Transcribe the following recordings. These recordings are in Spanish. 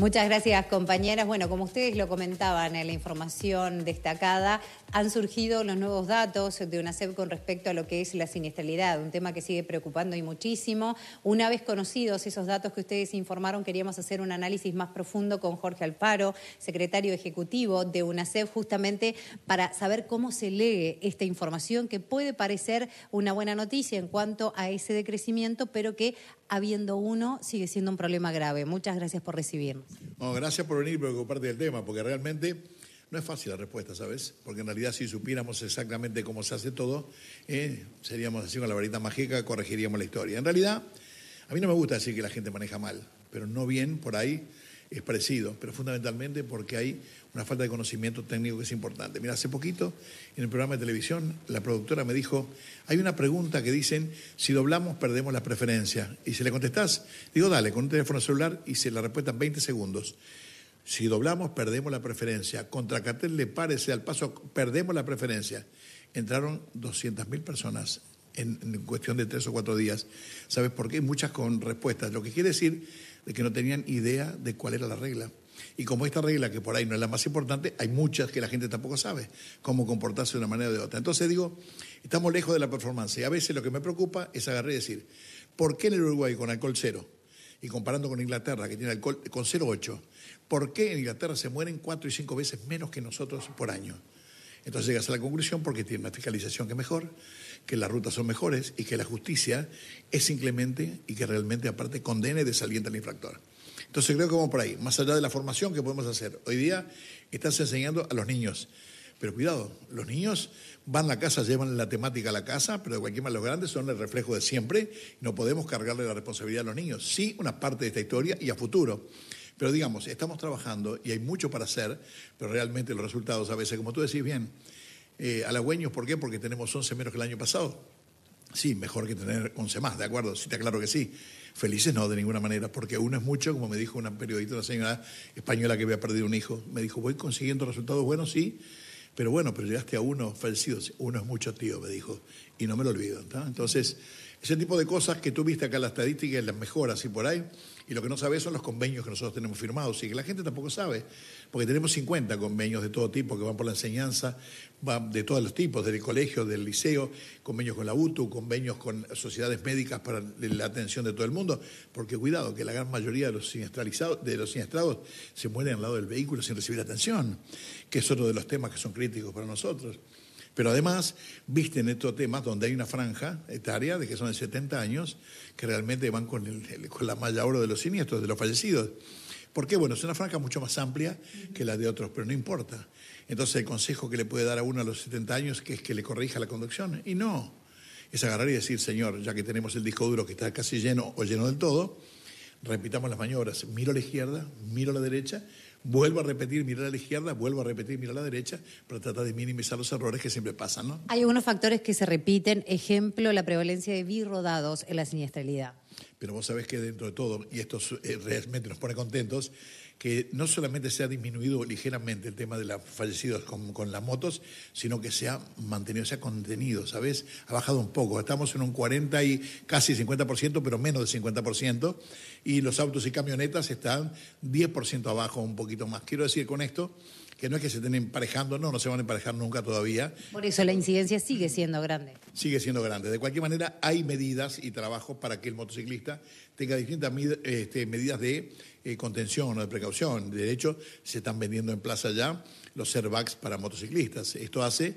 Muchas gracias, compañeras. Bueno, como ustedes lo comentaban en la información destacada, han surgido los nuevos datos de unacef con respecto a lo que es la siniestralidad, un tema que sigue preocupando y muchísimo. Una vez conocidos esos datos que ustedes informaron, queríamos hacer un análisis más profundo con Jorge Alparo, secretario ejecutivo de unacef justamente para saber cómo se lee esta información que puede parecer una buena noticia en cuanto a ese decrecimiento, pero que habiendo uno, sigue siendo un problema grave. Muchas gracias por recibirnos. gracias por venir y preocuparte del tema, porque realmente no es fácil la respuesta, ¿sabes? Porque en realidad si supiéramos exactamente cómo se hace todo, eh, seríamos así con la varita mágica, corregiríamos la historia. En realidad, a mí no me gusta decir que la gente maneja mal, pero no bien por ahí es parecido, pero fundamentalmente porque hay una falta de conocimiento técnico que es importante. Mira, hace poquito en el programa de televisión la productora me dijo, hay una pregunta que dicen, si doblamos perdemos la preferencia Y si le contestás, digo, dale, con un teléfono celular y se la respuesta en 20 segundos. Si doblamos perdemos la preferencia. Contra cartel le parece al paso, perdemos la preferencia. Entraron 200.000 personas en, cuestión de tres o cuatro días. ¿Sabes por qué? Muchas con respuestas. Lo que quiere decir de que no tenían idea de cuál era la regla. Y como esta regla, que por ahí no es la más importante, hay muchas que la gente tampoco sabe cómo comportarse de una manera o de otra. Entonces digo, estamos lejos de la performance. Y a veces lo que me preocupa es agarrar y decir, ¿por qué en el Uruguay con alcohol cero? Y comparando con Inglaterra, que tiene alcohol con 0,8, ¿por qué en Inglaterra se mueren cuatro y cinco veces menos que nosotros por año? Entonces llegas a la conclusión, porque tiene una fiscalización que es mejor, que las rutas son mejores y que la justicia es inclemente y que realmente aparte condene y desalienta al infractor. Entonces creo que vamos por ahí, más allá de la formación que podemos hacer. Hoy día estás enseñando a los niños, pero cuidado, los niños van a la casa, llevan la temática a la casa, pero de cualquier manera los grandes son el reflejo de siempre, no podemos cargarle la responsabilidad a los niños, sí una parte de esta historia y a futuro. Pero digamos, estamos trabajando y hay mucho para hacer, pero realmente los resultados a veces, como tú decís bien, eh, halagüeños, ¿por qué? Porque tenemos 11 menos que el año pasado. Sí, mejor que tener 11 más, ¿de acuerdo? Sí, te claro que sí. Felices no, de ninguna manera, porque uno es mucho, como me dijo una periodista, una señora española que había perdido un hijo, me dijo, voy consiguiendo resultados buenos, sí, pero bueno, pero llegaste a uno fallecido, uno es mucho, tío, me dijo, y no me lo olvido. Entonces, ese tipo de cosas que tú viste acá, las estadísticas, las mejoras y por ahí, y lo que no sabes son los convenios que nosotros tenemos firmados y que la gente tampoco sabe, porque tenemos 50 convenios de todo tipo que van por la enseñanza, van de todos los tipos, del colegio, del liceo, convenios con la UTU, convenios con sociedades médicas para la atención de todo el mundo, porque cuidado, que la gran mayoría de los siniestralizados, de los siniestrados se mueren al lado del vehículo sin recibir atención, que es otro de los temas que son críticos para nosotros. Pero además viste en estos temas donde hay una franja etaria de que son de 70 años que realmente van con, la malla oro de los siniestros, de los fallecidos. ¿Por qué? Bueno, es una franja mucho más amplia que la de otros, pero no importa. Entonces el consejo que le puede dar a uno a los 70 años que es que le corrija la conducción. Y no, es agarrar y decir, Señor, ya que tenemos el disco duro que está casi lleno o lleno del todo, repitamos las maniobras, miro a la izquierda, miro a la derecha, vuelvo a repetir, mirar a la izquierda, vuelvo a repetir, mirar a la derecha, para tratar de minimizar los errores que siempre pasan. Hay algunos factores que se repiten, ejemplo, la prevalencia de virrodados en la siniestralidad pero vos sabés que dentro de todo, y esto eh, realmente nos pone contentos, que no solamente se ha disminuido ligeramente el tema de los fallecidos con, las motos, sino que se ha mantenido, se ha contenido, ¿sabes? Ha bajado un poco. Estamos en un 40 y casi 50%, pero menos del 50%, y los autos y camionetas están 10% abajo, un poquito más. Quiero decir con esto que no es que se estén emparejando, no, no se van a emparejar nunca todavía. Por eso la incidencia sigue siendo grande. Sigue siendo grande. De cualquier manera, hay medidas y trabajos para que el motociclista tenga distintas este, medidas de eh, contención o de precaución. De hecho, se están vendiendo en plaza ya los airbags para motociclistas. Esto hace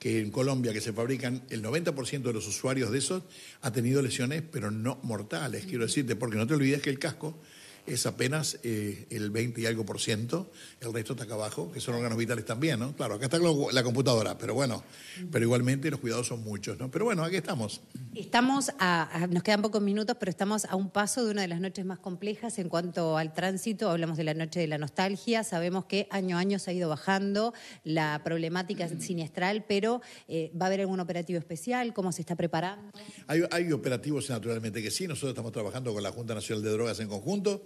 que en Colombia, que se fabrican, el 90% de los usuarios de esos ha tenido lesiones, pero no mortales, quiero decirte, porque no te olvides que el casco es apenas eh, el 20 y algo por ciento, el resto está acá abajo, que son órganos vitales también, ¿no? Claro, acá está la computadora, pero bueno, pero igualmente los cuidados son muchos, ¿no? Pero bueno, aquí estamos. Estamos, a, nos quedan pocos minutos, pero estamos a un paso de una de las noches más complejas en cuanto al tránsito, hablamos de la noche de la nostalgia, sabemos que año a año se ha ido bajando la problemática siniestral, pero eh, ¿va a haber algún operativo especial? ¿Cómo se está preparando? hay operativos naturalmente que sí, nosotros estamos trabajando con la Junta Nacional de Drogas en conjunto,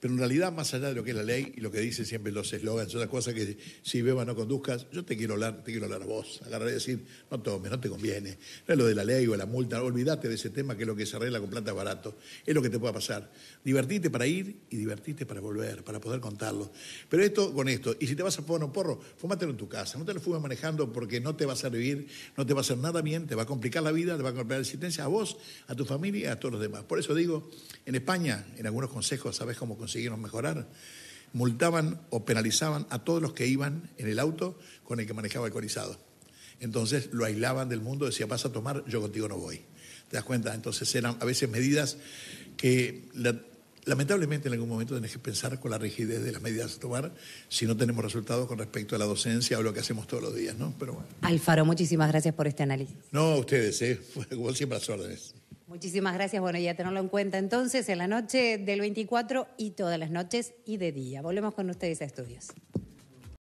Pero en realidad, más allá de lo que es la ley y lo que dicen siempre los eslogans, son las cosas que si beba no conduzcas, yo te quiero hablar, te quiero hablar a vos. Agarrar y decir, no tomes, no te conviene. No es lo de la ley o la multa, olvídate de ese tema que es lo que se arregla con plata barato. Es lo que te puede pasar. Divertite para ir y divertite para volver, para poder contarlo. Pero esto con esto. Y si te vas a poner un porro, fumátelo en tu casa. No te lo fumes manejando porque no te va a servir, no te va a hacer nada bien, te va a complicar la vida, te va a complicar la existencia a vos, a tu familia y a todos los demás. Por eso digo, en España, en algunos consejos, ¿sabes cómo consiguieron mejorar, multaban o penalizaban a todos los que iban en el auto con el que manejaba alcoholizado. Entonces lo aislaban del mundo, decía, vas a tomar, yo contigo no voy. ¿Te das cuenta? Entonces eran a veces medidas que lamentablemente en algún momento tenés que pensar con la rigidez de las medidas a tomar si no tenemos resultados con respecto a la docencia o lo que hacemos todos los días, ¿no? Pero bueno. Alfaro, muchísimas gracias por este análisis. No, ustedes, ¿eh? Igual siempre las órdenes. Muchísimas gracias. Bueno, ya tenerlo en cuenta entonces en la noche del 24 y todas las noches y de día. Volvemos con ustedes a estudios.